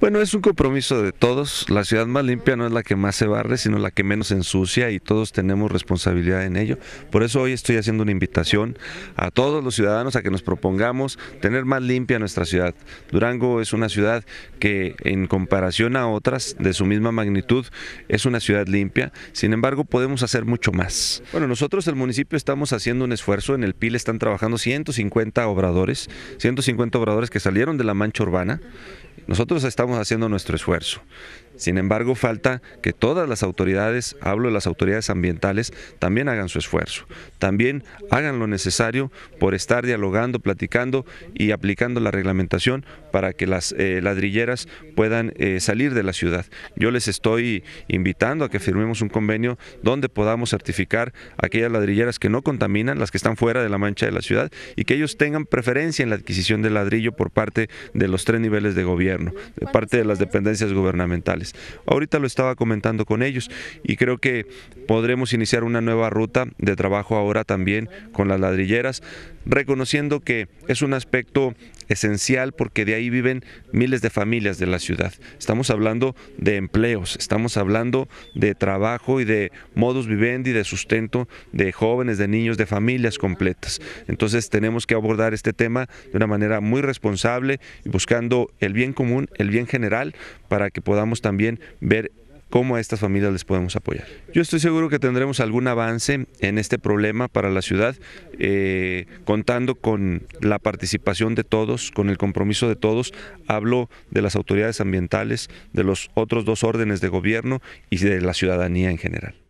Bueno, es un compromiso de todos. La ciudad más limpia no es la que más se barre, sino la que menos ensucia y todos tenemos responsabilidad en ello. Por eso hoy estoy haciendo una invitación a todos los ciudadanos a que nos propongamos tener más limpia nuestra ciudad. Durango es una ciudad que en comparación a otras de su misma magnitud es una ciudad limpia. Sin embargo, podemos hacer mucho más. Bueno, nosotros el municipio estamos haciendo un esfuerzo. En el PIL están trabajando 150 obradores, 150 obradores que salieron de la mancha urbana nosotros estamos haciendo nuestro esfuerzo. Sin embargo, falta que todas las autoridades, hablo de las autoridades ambientales, también hagan su esfuerzo, también hagan lo necesario por estar dialogando, platicando y aplicando la reglamentación para que las eh, ladrilleras puedan eh, salir de la ciudad. Yo les estoy invitando a que firmemos un convenio donde podamos certificar aquellas ladrilleras que no contaminan, las que están fuera de la mancha de la ciudad y que ellos tengan preferencia en la adquisición de ladrillo por parte de los tres niveles de gobierno, de parte de las dependencias gubernamentales. Ahorita lo estaba comentando con ellos y creo que podremos iniciar una nueva ruta de trabajo ahora también con las ladrilleras, reconociendo que es un aspecto esencial porque de ahí viven miles de familias de la ciudad. Estamos hablando de empleos, estamos hablando de trabajo y de modus vivendi, de sustento de jóvenes, de niños, de familias completas. Entonces tenemos que abordar este tema de una manera muy responsable y buscando el bien común, el bien general, para que podamos también ver cómo a estas familias les podemos apoyar. Yo estoy seguro que tendremos algún avance en este problema para la ciudad, eh, contando con la participación de todos, con el compromiso de todos. Hablo de las autoridades ambientales, de los otros dos órdenes de gobierno y de la ciudadanía en general.